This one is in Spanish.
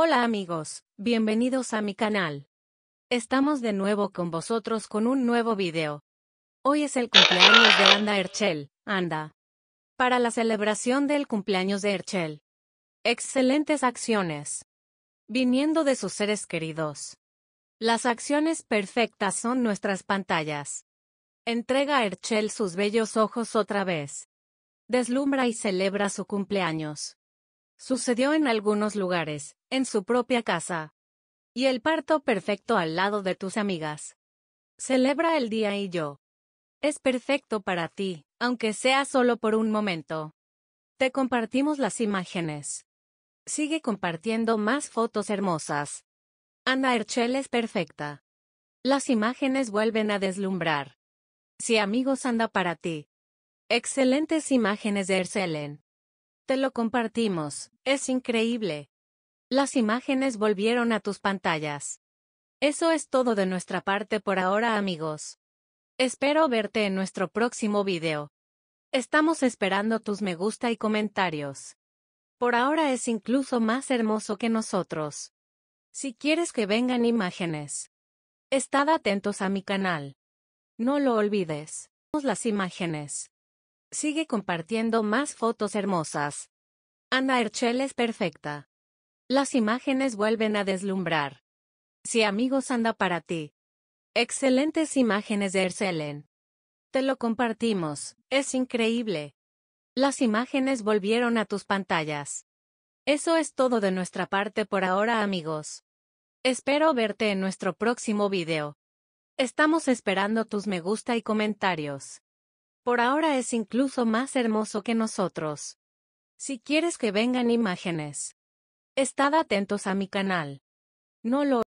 Hola amigos, bienvenidos a mi canal. Estamos de nuevo con vosotros con un nuevo video. Hoy es el cumpleaños de Anda Herchel, Anda. Para la celebración del cumpleaños de Herchel. Excelentes acciones. Viniendo de sus seres queridos. Las acciones perfectas son nuestras pantallas. Entrega a Herchel sus bellos ojos otra vez. Deslumbra y celebra su cumpleaños. Sucedió en algunos lugares, en su propia casa. Y el parto perfecto al lado de tus amigas. Celebra el día y yo. Es perfecto para ti, aunque sea solo por un momento. Te compartimos las imágenes. Sigue compartiendo más fotos hermosas. Ana Erchel es perfecta. Las imágenes vuelven a deslumbrar. Si amigos anda para ti. Excelentes imágenes de Erselen. Te lo compartimos, es increíble. Las imágenes volvieron a tus pantallas. Eso es todo de nuestra parte por ahora amigos. Espero verte en nuestro próximo video. Estamos esperando tus me gusta y comentarios. Por ahora es incluso más hermoso que nosotros. Si quieres que vengan imágenes, estad atentos a mi canal. No lo olvides. Las imágenes. Sigue compartiendo más fotos hermosas. Ana Herchel es perfecta. Las imágenes vuelven a deslumbrar. Si amigos anda para ti. Excelentes imágenes de Erselen. Te lo compartimos, es increíble. Las imágenes volvieron a tus pantallas. Eso es todo de nuestra parte por ahora amigos. Espero verte en nuestro próximo video. Estamos esperando tus me gusta y comentarios. Por ahora es incluso más hermoso que nosotros. Si quieres que vengan imágenes, Estad atentos a mi canal. No lo